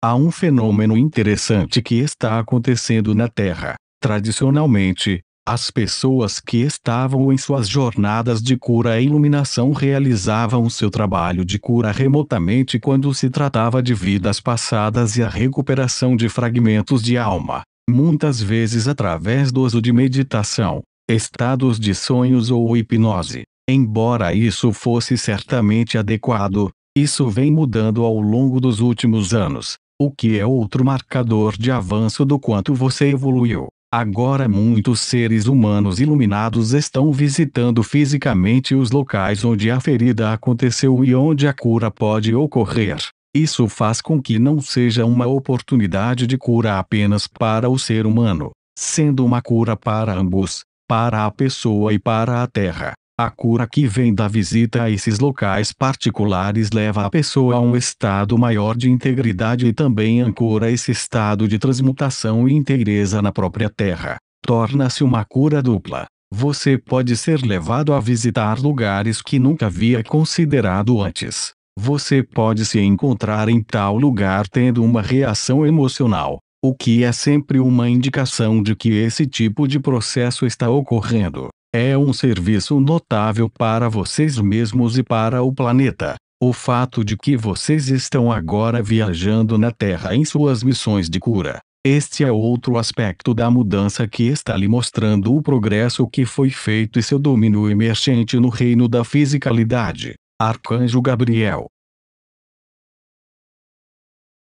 Há um fenômeno interessante que está acontecendo na Terra. Tradicionalmente, as pessoas que estavam em suas jornadas de cura e iluminação realizavam seu trabalho de cura remotamente quando se tratava de vidas passadas e a recuperação de fragmentos de alma, muitas vezes através do uso de meditação, estados de sonhos ou hipnose. Embora isso fosse certamente adequado, isso vem mudando ao longo dos últimos anos o que é outro marcador de avanço do quanto você evoluiu. Agora muitos seres humanos iluminados estão visitando fisicamente os locais onde a ferida aconteceu e onde a cura pode ocorrer. Isso faz com que não seja uma oportunidade de cura apenas para o ser humano, sendo uma cura para ambos, para a pessoa e para a terra. A cura que vem da visita a esses locais particulares leva a pessoa a um estado maior de integridade e também ancora esse estado de transmutação e inteireza na própria terra. Torna-se uma cura dupla. Você pode ser levado a visitar lugares que nunca havia considerado antes. Você pode se encontrar em tal lugar tendo uma reação emocional, o que é sempre uma indicação de que esse tipo de processo está ocorrendo. É um serviço notável para vocês mesmos e para o planeta. O fato de que vocês estão agora viajando na Terra em suas missões de cura. Este é outro aspecto da mudança que está lhe mostrando o progresso que foi feito e seu domínio emergente no reino da fisicalidade. Arcanjo Gabriel,